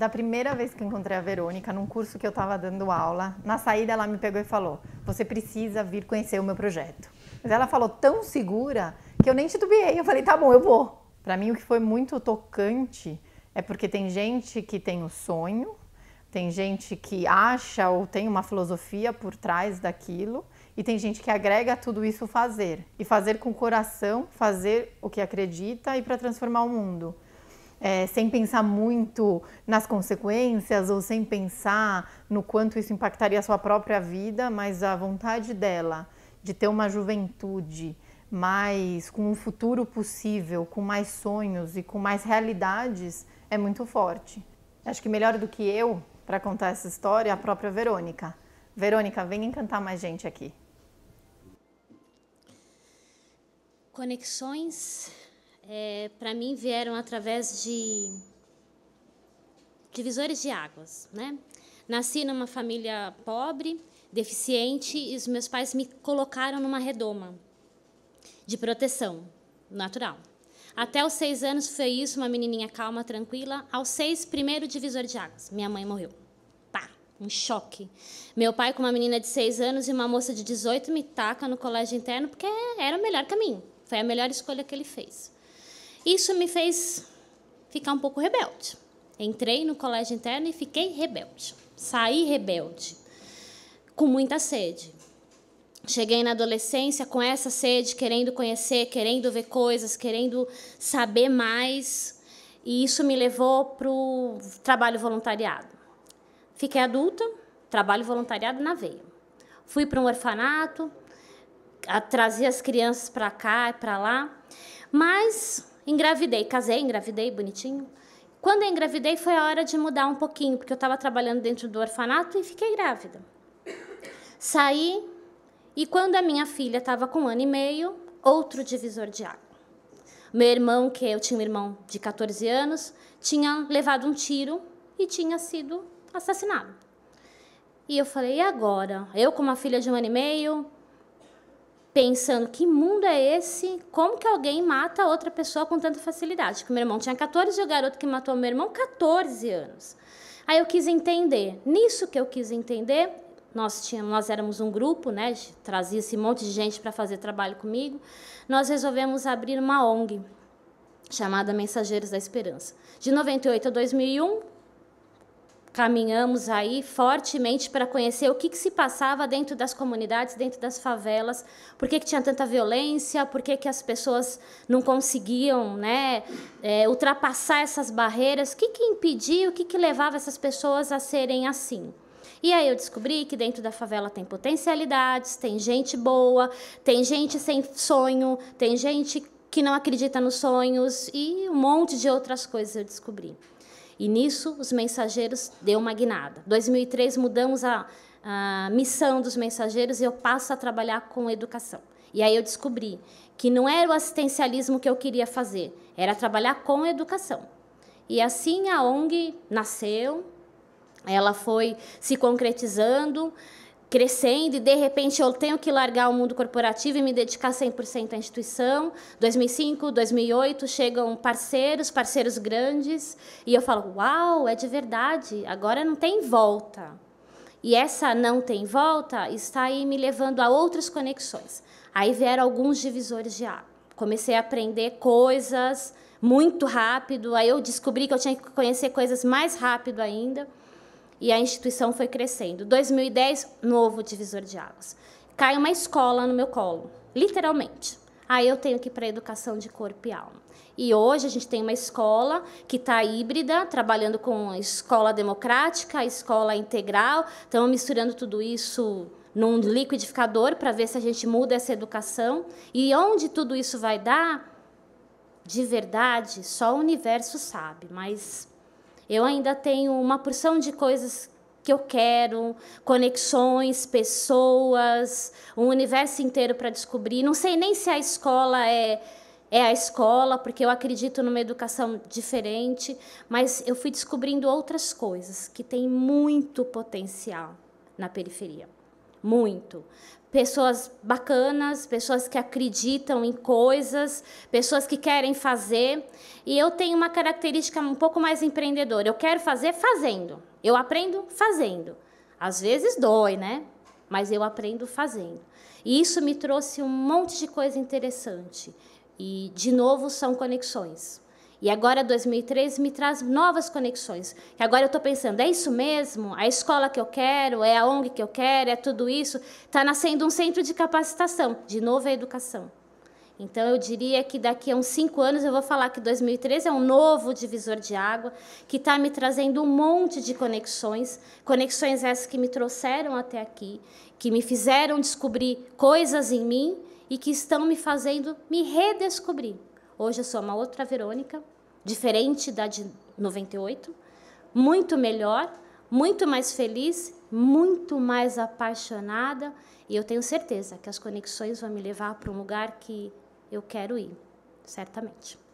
da primeira vez que encontrei a Verônica, num curso que eu estava dando aula, na saída ela me pegou e falou: Você precisa vir conhecer o meu projeto. Mas ela falou tão segura que eu nem titubeei. Eu falei: Tá bom, eu vou. Para mim, o que foi muito tocante é porque tem gente que tem o sonho, tem gente que acha ou tem uma filosofia por trás daquilo, e tem gente que agrega tudo isso fazer. E fazer com o coração, fazer o que acredita e para transformar o mundo é, sem pensar muito nas consequências ou sem pensar no quanto isso impactaria a sua própria vida, mas a vontade dela de ter uma juventude mais com um futuro possível, com mais sonhos e com mais realidades é muito forte. Acho que melhor do que eu para contar essa história é a própria Verônica. Verônica, vem encantar mais gente aqui. Conexões é, para mim vieram através de divisores de águas, né? Nasci numa família pobre, deficiente, e os meus pais me colocaram numa redoma de proteção natural. Até os seis anos foi isso, uma menininha calma, tranquila. Aos seis, primeiro divisor de águas, minha mãe morreu. Pá, um choque. Meu pai com uma menina de seis anos e uma moça de 18 me taca no colégio interno porque era o melhor caminho. Foi a melhor escolha que ele fez. Isso me fez ficar um pouco rebelde. Entrei no colégio interno e fiquei rebelde. Saí rebelde, com muita sede. Cheguei na adolescência com essa sede, querendo conhecer, querendo ver coisas, querendo saber mais. E isso me levou para o trabalho voluntariado. Fiquei adulta, trabalho voluntariado na veia. Fui para um orfanato, trazia as crianças para cá e para lá, mas Engravidei, casei, engravidei, bonitinho. Quando eu engravidei, foi a hora de mudar um pouquinho, porque eu estava trabalhando dentro do orfanato e fiquei grávida. Saí, e quando a minha filha estava com um ano e meio, outro divisor de água. Meu irmão, que eu tinha um irmão de 14 anos, tinha levado um tiro e tinha sido assassinado. E eu falei, e agora? Eu, como a filha de um ano e meio, pensando que mundo é esse? Como que alguém mata outra pessoa com tanta facilidade? Que meu irmão tinha 14 e o garoto que matou meu irmão 14 anos. Aí eu quis entender. Nisso que eu quis entender, nós tínhamos, nós éramos um grupo, né? Trazia esse monte de gente para fazer trabalho comigo. Nós resolvemos abrir uma ONG chamada Mensageiros da Esperança. De 98 a 2001, caminhamos aí fortemente para conhecer o que, que, se passava dentro das comunidades, dentro das favelas, por que, que tinha tanta violência, por que, que as pessoas não conseguiam né, é, ultrapassar essas barreiras, o que, que impedia, o que, que levava essas pessoas a serem assim. E aí eu descobri que dentro da favela tem potencialidades, tem gente boa, tem gente sem sonho, tem gente que não acredita nos sonhos e um monte de outras coisas eu descobri. E nisso, os mensageiros deu uma guinada. 2003, mudamos a, a missão dos mensageiros e eu passo a trabalhar com educação. E aí eu descobri que não era o assistencialismo que eu queria fazer, era trabalhar com educação. E assim a ONG nasceu, ela foi se concretizando crescendo e de repente eu tenho que largar o mundo corporativo e me dedicar 100% à instituição. 2005, 2008 chegam parceiros, parceiros grandes, e eu falo: "Uau, é de verdade, agora não tem volta". E essa não tem volta está aí me levando a outras conexões. Aí vieram alguns divisores de água. Comecei a aprender coisas muito rápido, aí eu descobri que eu tinha que conhecer coisas mais rápido ainda e a instituição foi crescendo. 2010, novo divisor de águas. Cai uma escola no meu colo, literalmente. Aí eu tenho que ir para a educação de corpo e alma. E hoje a gente tem uma escola que está híbrida, trabalhando com escola democrática, escola integral, estamos misturando tudo isso num liquidificador para ver se a gente muda essa educação. E onde tudo isso vai dar, de verdade, só o universo sabe, mas eu ainda tenho uma porção de coisas que eu quero, conexões, pessoas, um universo inteiro para descobrir. Não sei nem se a escola é é a escola, porque eu acredito numa educação diferente, mas eu fui descobrindo outras coisas que têm muito potencial na periferia muito. Pessoas bacanas, pessoas que acreditam em coisas, pessoas que querem fazer. E eu tenho uma característica um pouco mais empreendedora. Eu quero fazer fazendo. Eu aprendo fazendo. Às vezes dói, né? Mas eu aprendo fazendo. E isso me trouxe um monte de coisa interessante. E, de novo, são conexões. E agora 2013 me traz novas conexões. Que agora eu estou pensando, é isso mesmo? A escola que eu quero, é a ONG que eu quero, é tudo isso. Está nascendo um centro de capacitação. De novo, a educação. Então, eu diria que daqui a uns cinco anos eu vou falar que 2013 é um novo divisor de água, que está me trazendo um monte de conexões, conexões essas que me trouxeram até aqui, que me fizeram descobrir coisas em mim e que estão me fazendo me redescobrir. Hoje eu sou uma outra Verônica, diferente da de 98, muito melhor, muito mais feliz, muito mais apaixonada e eu tenho certeza que as conexões vão me levar para um lugar que eu quero ir, certamente.